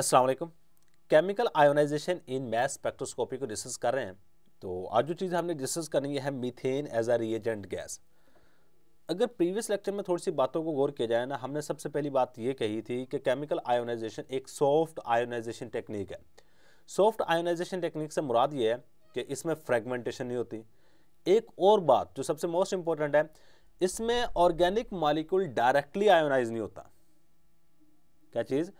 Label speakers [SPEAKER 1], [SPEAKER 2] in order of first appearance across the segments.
[SPEAKER 1] Aslam chemical ionization in mass spectroscopy को discuss कर रहे हैं तो आज जो चीज़ हमने डिस्कस करनी है methane as a reagent gas अगर प्रीवियस लेक्चर में थोड़ी सी बातों को गौर किया जाए ना हमने सबसे पहली बात ये कही थी कि केमिकल आयोनाइजेशन एक सॉफ्ट आयोनाइजेशन टेक्निक है सॉफ्ट आयोनाइजेशन टेक्निक से मुराद ये है कि इसमें फ्रेगमेंटेशन नहीं होती एक और बात जो सबसे मोस्ट इंपॉर्टेंट है इसमें ऑर्गेनिक मालिक्यूल डायरेक्टली आयोनाइज नहीं होता क्या चीज़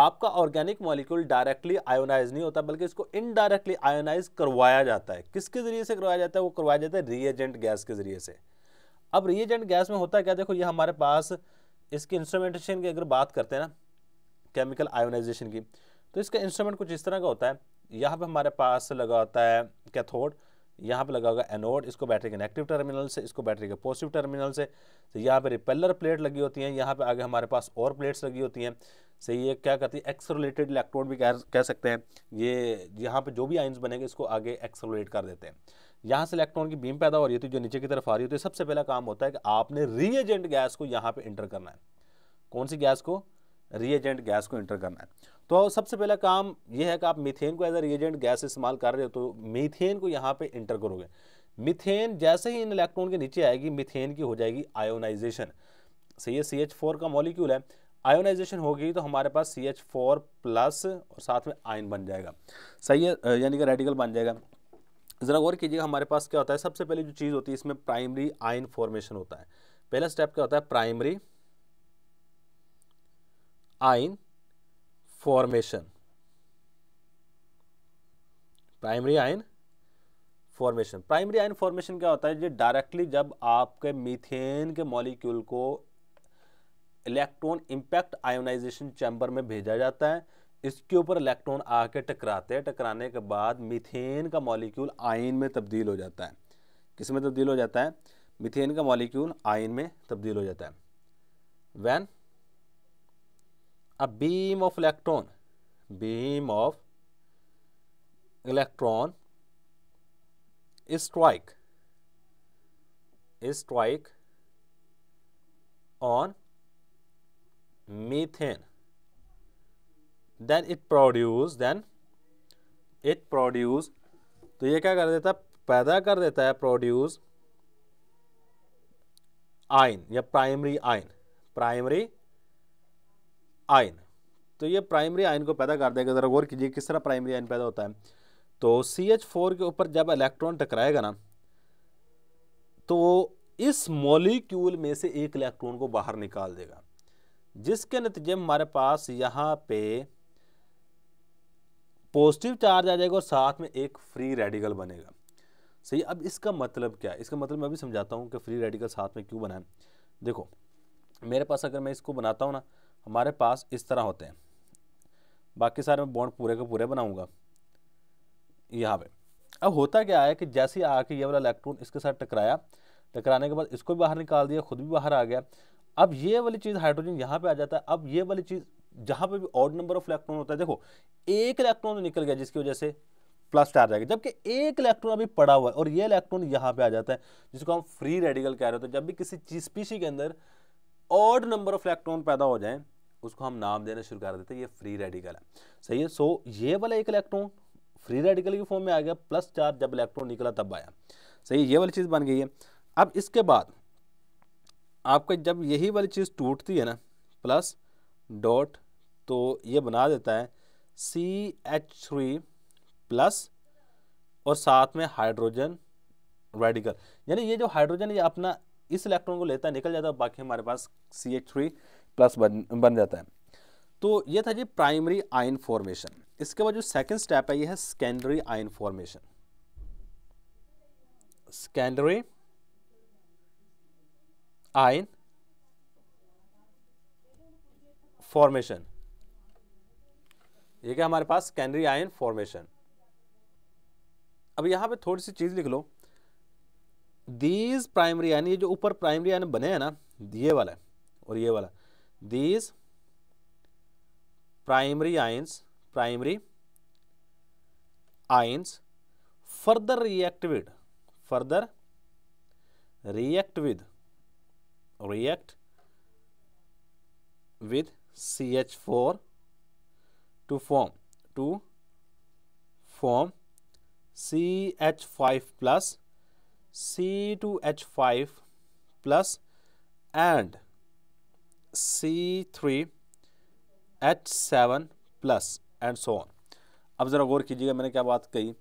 [SPEAKER 1] आपका ऑर्गेनिक मॉलिक्यूल डायरेक्टली आयोनाइज नहीं होता बल्कि इसको इनडायरेक्टली आयोनाइज करवाया जाता है किसके ज़रिए से करवाया जाता है वो करवाया जाता है रिएजेंट गैस के ज़रिए से अब रिएजेंट गैस में होता है क्या देखो ये हमारे पास इसकी इंस्ट्रूमेंटेशन की अगर बात करते हैं ना केमिकल आयोनाइजेशन की तो इसका इंस्ट्रूमेंट कुछ इस तरह का होता है यहाँ पर हमारे पास लगा होता है कैथोड यहाँ पे लगा होगा एनोड इसको बैटरी के नेगेटिव टर्मिनल से इसको बैटरी के पॉजिटिव टर्मिनल से तो यहाँ पे रिपेलर प्लेट लगी होती हैं यहाँ पे आगे हमारे पास और प्लेट्स लगी होती हैं से तो ये क्या करती है एक्सरोलेटेड इलेक्ट्रोड भी कह कह सकते हैं ये यहाँ पे जो भी आइंस बनेंगे इसको आगे एक्सरोलेट कर देते हैं यहाँ से इलेक्ट्रॉन की बीम पैदा हो रही होती जो नीचे की तरफ आ रही होती है सबसे पहला काम होता है कि आपने रीएजेंट गैस को यहाँ पर इंटर करना है कौन सी गैस को रीएजेंट गैस को इंटर करना है तो सबसे पहला काम यह है कि आप मीथेन को एज ए रिएजेंट गैस इस्तेमाल कर रहे हो तो मीथेन को यहाँ पे इंटर करोगे मीथेन जैसे ही इन इलेक्ट्रॉन के नीचे आएगी मीथेन की हो जाएगी आयोनाइजेशन सही है सी एच फोर का मॉलिक्यूल है आयोनाइजेशन होगी तो हमारे पास सी एच फोर प्लस और साथ में आयन बन जाएगा सही है यानी कि रेडिकल बन जाएगा ज़रा गौर कीजिएगा हमारे पास क्या होता है सबसे पहले जो चीज़ होती है इसमें प्राइमरी आयन फॉर्मेशन होता है पहला स्टेप क्या होता है primary ion formation primary ion formation primary ion formation क्या होता है जो डायरेक्टली जब आपके मीथेन के मॉलिक्यूल को इलेक्ट्रॉन इंपैक्ट आयोनाइजेशन चैम्बर में भेजा जाता है इसके ऊपर इलेक्ट्रॉन आके टकराते हैं टकराने के बाद मीथेन का मॉलिक्यूल आयन में तब्दील हो जाता है किस में तब्दील हो जाता है मीथेन का मॉलिक्यूल आयन में तब्दील हो जाता है when a beam of electron beam of electron strike strike on methane then it produce then it produce तो ये क्या कर देता है पैदा कर देता है प्रोड्यूस आयन या प्राइमरी आयन प्राइमरी आयन तो ये प्राइमरी आयन को पैदा कर देगा ज़रा गौर कीजिए किस तरह प्राइमरी आयन पैदा होता है तो सी एच फोर के ऊपर जब इलेक्ट्रॉन टकराएगा ना तो इस मॉलिक्यूल में से एक इलेक्ट्रॉन को बाहर निकाल देगा जिसके नतीजे में हमारे पास यहाँ पे पॉजिटिव चार्ज आ जाएगा और साथ में एक फ्री रेडिकल बनेगा सही अब इसका मतलब क्या है इसका मतलब मैं अभी समझाता हूँ कि फ्री रेडिकल साथ में क्यों बनाएं देखो मेरे पास अगर मैं इसको बनाता हूँ ना हमारे पास इस तरह होते हैं बाकी सारे मैं बॉन्ड पूरे के पूरे बनाऊंगा यहाँ पे अब होता क्या है कि जैसे ही आके ये वाला इलेक्ट्रॉन इसके साथ टकराया टकराने के बाद इसको भी बाहर निकाल दिया खुद भी बाहर आ गया अब ये वाली चीज़ हाइड्रोजन यहाँ पे आ जाता है अब ये वाली चीज़ जहाँ पे भी ऑड नंबर ऑफ इलेक्ट्रॉन होता है देखो एक इलेक्ट्रॉन तो निकल गया जिसकी वजह से प्लस चार जाएगा जबकि एक इलेक्ट्रॉन अभी पड़ा हुआ है और ये इलेक्ट्रॉन यहाँ पे आ जाता है जिसको हम फ्री रेडिकल कह रहे होते हैं जब भी किसी चीज पीसी के अंदर ऑड नंबर ऑफ इलेक्ट्रॉन पैदा हो जाए उसको हम नाम देना शुरू कर देते हैं ये फ्री रेडिकल है सही है सो ये वाला एक इलेक्ट्रॉन फ्री रेडिकल के फॉर्म में आ गया प्लस चार जब इलेक्ट्रॉन निकला तब आया सही ये वाली चीज़ बन गई है अब इसके बाद आपका जब यही वाली चीज़ टूटती है ना प्लस डॉट तो ये बना देता है सी एच थ्री प्लस और साथ में हाइड्रोजन रेडिकल यानी ये जो हाइड्रोजन ये अपना इस इलेक्ट्रॉन को लेता है निकल जाता है बाकी हमारे पास सी एच थ्री प्लस बन बन जाता है तो ये था जी प्राइमरी आयन फॉर्मेशन इसके बाद जो सेकंड स्टेप है ये है secondary ion formation secondary ion formation ये क्या हमारे पास सेकेंडरी आयन फॉर्मेशन अब यहां पे थोड़ी सी चीज़ लिख लो दीज प्राइमरी यानी ये जो ऊपर प्राइमरी यानी बने हैं ना ये वाला और ये वाला these primary ions primary ions further react with further react with react with C H four to form to form C H five plus C two H five plus and C three H seven plus and अब ज़रा गौर कीजिएगा मैंने क्या बात कही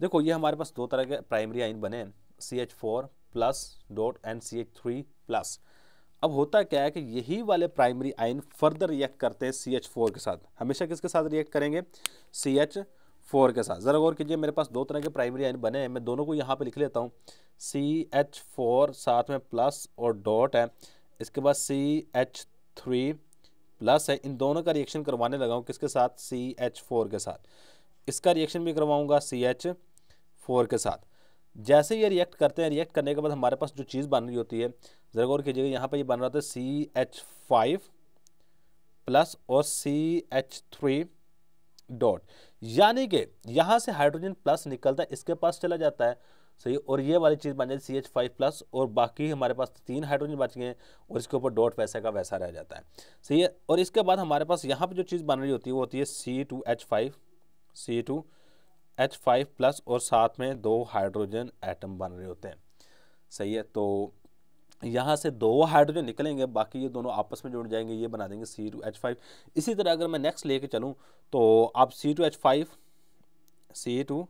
[SPEAKER 1] देखो ये हमारे पास दो तरह के प्राइमरी आइन बने हैं C H four plus dot and C H three plus अब होता क्या है कि यही वाले प्राइमरी आइन फर्दर रिएक्ट करते हैं सी एच फोर के साथ हमेशा किसके साथ रिएक्ट करेंगे सी एच फोर के साथ ज़रा गौर कीजिए मेरे पास दो तरह के प्राइमरी आइन बने हैं मैं दोनों को यहाँ पे लिख लेता हूँ सी एच फोर साथ में प्लस और डॉट है इसके बाद सी एच थ्री प्लस है इन दोनों का रिएक्शन करवाने लगा हूँ किसके साथ सी एच फोर के साथ इसका रिएक्शन भी करवाऊँगा सी एच फोर के साथ जैसे ये रिएक्ट करते हैं रिएक्ट करने के बाद हमारे पास जो चीज़ बन रही होती है ज़रा गौर कीजिएगा यहाँ पर ये बन रहा था सी एच फाइव प्लस और सी एच थ्री डॉट यानी कि यहाँ से हाइड्रोजन प्लस निकलता है इसके पास चला जाता है सही और ये वाली चीज़ बन जाती सी एच फाइव प्लस और बाकी हमारे पास तीन हाइड्रोजन बच गए हैं और इसके ऊपर डॉट वैसा का वैसा रह जाता है सही है और इसके बाद हमारे पास यहाँ पर जो चीज़ बन रही होती है वो होती है C two H five C two H five plus और साथ में दो हाइड्रोजन एटम बन रहे होते हैं सही है तो यहाँ से दो हाइड्रोजन निकलेंगे बाकी ये दोनों आपस में जुड़ जाएंगे ये बना देंगे सी टू एच फाइव इसी तरह अगर मैं नेक्स्ट लेके चलूँ तो आप C two H five C two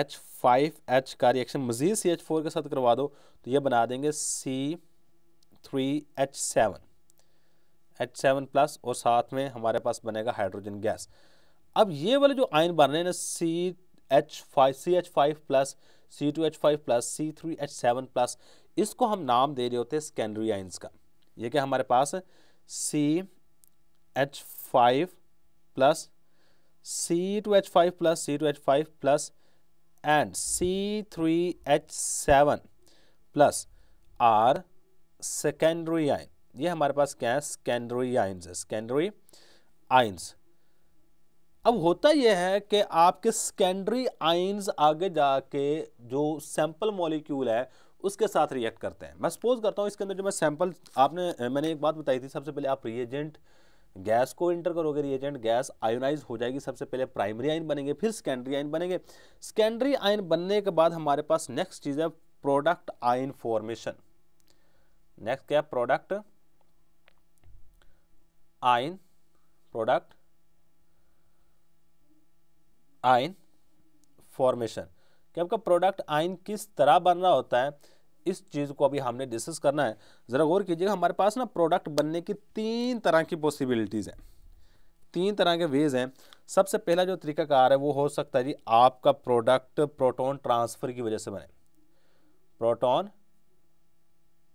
[SPEAKER 1] H five H का रिएक्शन मज़ीद सी एच फोर के साथ करवा दो तो ये बना देंगे C three H seven H seven plus और साथ में हमारे पास बनेगा हाइड्रोजन गैस अब ये वाले जो आयन बन रहे हैं ना C H five C H five plus C two H five plus C three H seven plus इसको हम नाम दे रहे होते हैं सेकेंडरी आइंस का ये क्या हमारे पास C H five plus C two H five plus C two H five plus and C3H7 plus are secondary ion ये हमारे पास क्या है सेकेंडरी आइंस है सेकेंडरी आइंस अब होता यह है कि आपके सेकेंडरी आइंस आगे जाके जो सैंपल मॉलिक्यूल है उसके साथ रिएक्ट करते हैं मैं सपोज करता हूँ इसके अंदर जो मैं सैंपल आपने मैंने एक बात बताई थी सबसे पहले आप रिएजेंट गैस को इंटर करोगे रिएजेंट गैस आयोनाइज हो जाएगी सबसे पहले प्राइमरी आयन बनेंगे फिर सेकेंडरी आयन बनेंगे सेकेंडरी आयन बनने के बाद हमारे पास नेक्स्ट चीज़ है प्रोडक्ट आयन फॉर्मेशन नेक्स्ट क्या product ion product ion formation कि आपका प्रोडक्ट आयन किस तरह बन रहा होता है इस चीज़ को अभी हमने डिस्कस करना है ज़रा गौर कीजिएगा हमारे पास ना प्रोडक्ट बनने की तीन तरह की पॉसिबिलिटीज़ हैं तीन तरह के वेज़ हैं सबसे पहला जो तरीका कार है वो हो सकता है जी आपका प्रोडक्ट प्रोटॉन ट्रांसफ़र की वजह से बने प्रोटॉन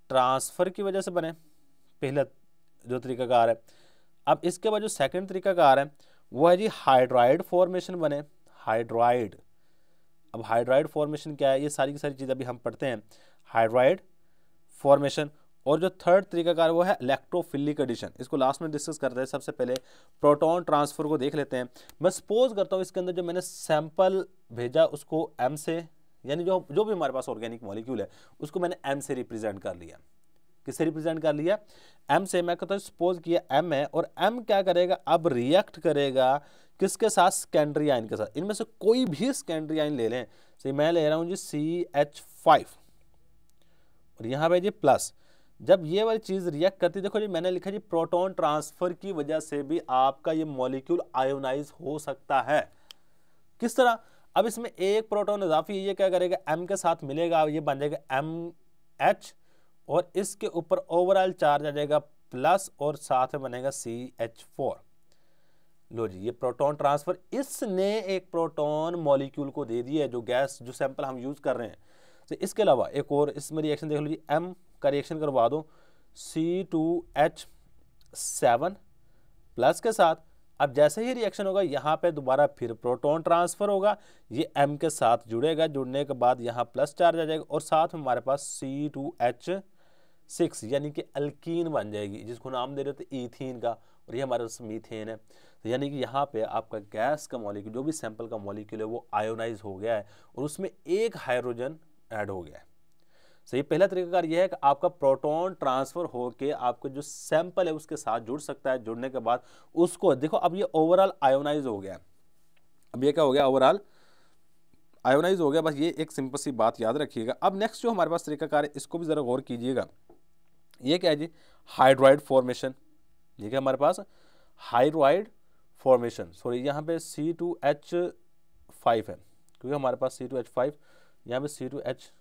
[SPEAKER 1] ट्रांसफ़र की वजह से बने पहला जो तरीका कार है अब इसके बाद जो सेकंड कार है वो है जी हाइड्राइड फॉर्मेशन बने हाइड्राइड अब हाइड्राइड फॉर्मेशन क्या है ये सारी की सारी चीज़ अभी हम पढ़ते हैं हाइड्राइड फॉर्मेशन और जो थर्ड तरीका का वो है इलेक्ट्रोफिलिक एडिशन इसको लास्ट में डिस्कस करते हैं सबसे पहले प्रोटॉन ट्रांसफर को देख लेते हैं मैं सपोज करता हूँ इसके अंदर जो मैंने सैंपल भेजा उसको एम से यानी जो जो भी हमारे पास ऑर्गेनिक मॉलिक्यूल है उसको मैंने एम से रिप्रेजेंट कर लिया किससे रिप्रेजेंट कर लिया एम से मैं कहता हूँ सपोज किया एम है और एम क्या करेगा अब रिएक्ट करेगा किसके साथ सेकेंडरी आइन के साथ इनमें से कोई भी सेकेंडरी आइन ले लें सही मैं ले रहा हूँ जी सी एच फाइव और यहाँ पे जी प्लस जब ये वाली चीज़ रिएक्ट करती देखो जी मैंने लिखा जी प्रोटॉन ट्रांसफर की वजह से भी आपका ये मॉलिक्यूल आयोनाइज हो सकता है किस तरह अब इसमें एक प्रोटॉन इजाफी ये क्या करेगा एम के साथ मिलेगा ये बन जाएगा एम एच और इसके ऊपर ओवरऑल चार्ज आ जाएगा प्लस और साथ में बनेगा सी एच फोर लो जी ये प्रोटॉन ट्रांसफर इसने एक प्रोटॉन मॉलिक्यूल को दे दिया है जो गैस जो सैंपल हम यूज़ कर रहे हैं तो इसके अलावा एक और इसमें रिएक्शन देख लो जी एम का रिएक्शन करवा दो C two H seven plus के साथ अब जैसे ही रिएक्शन होगा यहाँ पे दोबारा फिर प्रोटॉन ट्रांसफ़र होगा ये एम के साथ जुड़ेगा जुड़ने के बाद यहाँ प्लस चार्ज आ जाएगा और साथ में हमारे पास सी टू एच सिक्स यानी कि अल्कीन बन जाएगी जिसको नाम दे रहे थे ईथीन का और ये हमारे पास मीथेन है तो यानी कि यहाँ पे आपका गैस का मॉलिक्यूल जो भी सैंपल का मॉलिक्यूल है वो आयोनाइज हो गया है और उसमें एक हाइड्रोजन ऐड हो गया है सो ये पहला तरीकाकार ये है कि आपका प्रोटॉन ट्रांसफर होकर आपको जो सैंपल है उसके साथ जुड़ सकता है जुड़ने के बाद उसको देखो अब ये ओवरऑल आयोनाइज हो गया अब ये क्या हो गया ओवरऑल आयोनाइज हो गया बस ये एक सिंपल सी बात याद रखिएगा अब नेक्स्ट जो हमारे पास तरीकाकार है इसको भी ज़रा गौर कीजिएगा ये क्या है जी हाइड्रोइड फॉर्मेशन ये क्या हमारे पास हाइड्रोइड फॉर्मेशन सॉरी यहाँ पे सी टू एच फाइव है क्योंकि हमारे पास सी टू एच फाइव यहाँ पे सी टू एच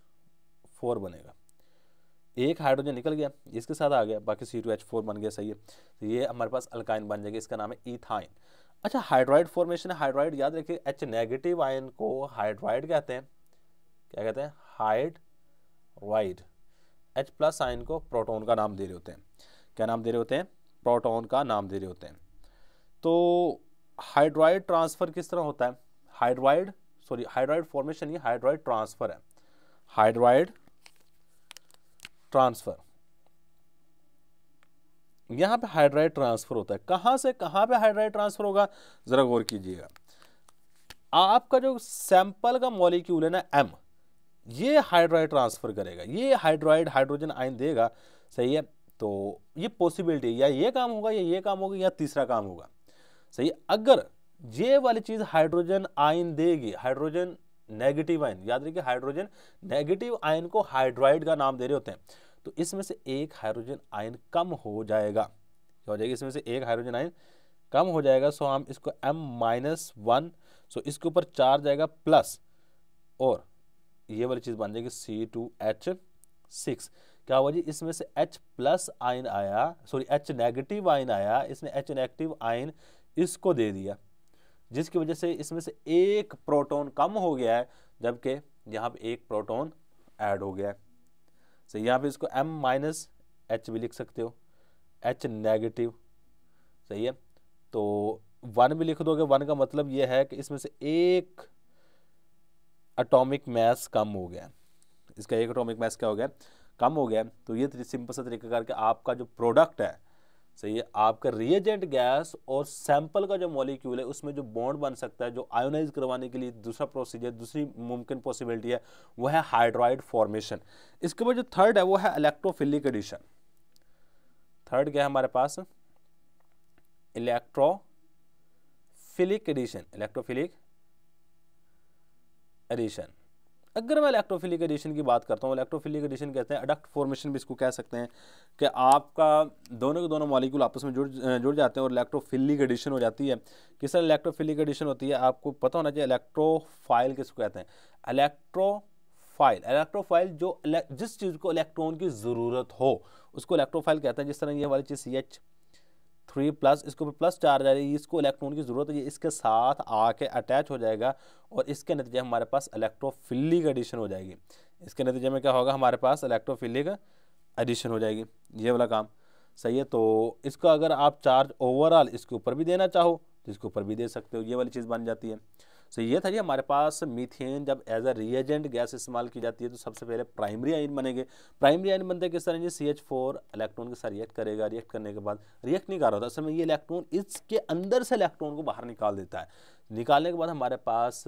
[SPEAKER 1] फोर बनेगा एक हाइड्रोजन निकल गया इसके साथ आ गया बाकी सी टू एच फोर बन गया सही है तो ये हमारे पास अल्काइन बन जाएगी इसका नाम है इथाइन अच्छा हाइड्राइड फॉर्मेशन हाइड्राइड याद रखिए एच नेगेटिव आयन को हाइड्राइड कहते हैं क्या कहते हैं हाइड्राइड एच प्लस आयन को प्रोटोन का नाम दे रहे होते हैं क्या नाम दे रहे होते हैं प्रोटोन का नाम दे रहे होते हैं तो हाइड्राइड ट्रांसफ़र किस तरह होता है हाइड्राइड सॉरी हाइड्रॉइड फॉर्मेशन ही हाइड्रॉइड ट्रांसफर है हाइड्रॉइड ट्रांसफर यहां पे हाइड्राइड ट्रांसफर होता है कहां से कहां पे हाइड्राइड ट्रांसफर होगा जरा गौर कीजिएगा आपका जो सैंपल का मॉलिक्यूल है ना एम ये हाइड्राइड ट्रांसफर करेगा ये हाइड्राइड हाइड्रोजन आयन देगा सही है तो ये पॉसिबिलिटी या ये काम होगा या ये काम होगा या तीसरा काम होगा सही है अगर ये वाली चीज़ हाइड्रोजन आयन देगी हाइड्रोजन नेगेटिव आयन याद रखिए हाइड्रोजन नेगेटिव आयन को हाइड्राइड का नाम दे रहे होते हैं तो इसमें से एक हाइड्रोजन आयन कम हो जाएगा क्या हो जाएगी इसमें से एक हाइड्रोजन आयन कम हो जाएगा सो हम इसको एम माइनस वन सो इसके ऊपर चार जाएगा प्लस और ये वाली चीज़ बन जाएगी सी टू एच सिक्स क्या हुआ जी इसमें से एच प्लस आयन आया सॉरी एच नेगेटिव आयन आया इसने एच नेगेटिव आयन इसको दे दिया जिसकी वजह से इसमें से एक प्रोटोन कम हो गया है जबकि यहाँ पे एक प्रोटोन ऐड हो गया है सो यहाँ पे इसको एम माइनस एच भी लिख सकते हो एच नेगेटिव सही है तो वन भी लिख दोगे वन का मतलब ये है कि इसमें से एक अटोमिक मैस कम हो गया इसका एक अटोमिक मैस क्या हो गया कम हो गया तो ये सिंपल सा तरीका करके आपका जो प्रोडक्ट है सही है आपका रिएजेंट गैस और सैंपल का जो मॉलिक्यूल है उसमें जो बॉन्ड बन सकता है जो आयोनाइज करवाने के लिए दूसरा प्रोसीजर दूसरी मुमकिन पॉसिबिलिटी है वो है हाइड्रोइड फॉर्मेशन इसके बाद जो थर्ड है वो है इलेक्ट्रोफिलिक एडिशन थर्ड क्या है हमारे पास इलेक्ट्रोफिलिक एडिशन इलेक्ट्रोफिलिक एडिशन अगर मैं इलेक्ट्रोफिलिक एडिशन की बात करता हूँ इलेक्ट्रोफिलिक एडिशन कहते हैं अडक्ट फॉर्मेशन भी इसको कह सकते हैं कि आपका दोनों के दोनों मॉलिक्यूल आपस में जुड़ जुड़ जाते हैं और इलेक्ट्रोफिलिक एडिशन हो जाती है किस तरह इलेक्ट्रोफिलिक एडिशन होती है आपको पता होना चाहिए इलेक्ट्रोफाइल किसको कहते हैं इलेक्ट्रो फाइल इलेक्ट्रोफाइल जो जिस चीज़ को इलेक्ट्रॉन की ज़रूरत हो उसको इलेक्ट्रोफाइल कहते हैं जिस तरह ये वाली चीज़ सी एच थ्री प्लस इसके ऊपर प्लस चार्ज आ रही है इसको इलेक्ट्रॉन की ज़रूरत है ये इसके साथ आके अटैच हो जाएगा और इसके नतीजे हमारे पास इलेक्ट्रोफिलिक एडिशन हो जाएगी इसके नतीजे में क्या होगा हमारे पास इलेक्ट्रोफिलिक एडिशन हो जाएगी ये वाला काम सही है तो इसका अगर आप चार्ज ओवरऑल इसके ऊपर भी देना चाहो तो इसके ऊपर भी दे सकते हो ये वाली चीज़ बन जाती है सो ये था जी हमारे पास मीथेन जब एज अ रिएजेंट गैस इस्तेमाल की जाती है तो सबसे पहले प्राइमरी आइन बनेंगे प्राइमरी आइन बनते किस तरह जी सी एच फोर इलेक्ट्रॉन के साथ रिएक्ट करेगा रिएक्ट करने के बाद रिएक्ट नहीं कर रहा था असल में ये इलेक्ट्रॉन इसके अंदर से इलेक्ट्रॉन को बाहर निकाल देता है निकालने के बाद हमारे पास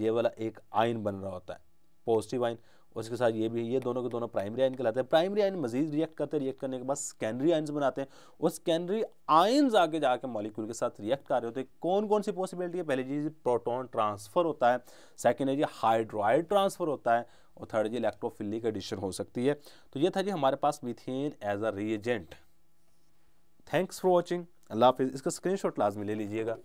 [SPEAKER 1] ये वाला एक आइन बन रहा होता है पॉजिटिव आइन उसके साथ ये भी है ये दोनों के दोनों प्राइमरी आयन कहलाते हैं प्राइमरी आयन मजीद रिएक्ट करते हैं रिएक्ट करने के बाद सेकेंडरी आयन्स बनाते हैं और सेकेंडरी आयन्स आगे जाके मॉलिक्यूल के साथ रिएक्ट कर रहे होते हैं कौन कौन सी पॉसिबिलिटी है पहली चीज़ प्रोटोन ट्रांसफ़र होता है सेकेंड है जी हाइड्रोइड ट्रांसफ़र होता है और थर्ड जी इलेक्ट्रोफिलिक एडिशन हो सकती है तो ये था जी हमारे पास methane as a reagent thanks for watching Allah हाफिज़ इसका स्क्रीन शॉट लाजमी ले लीजिएगा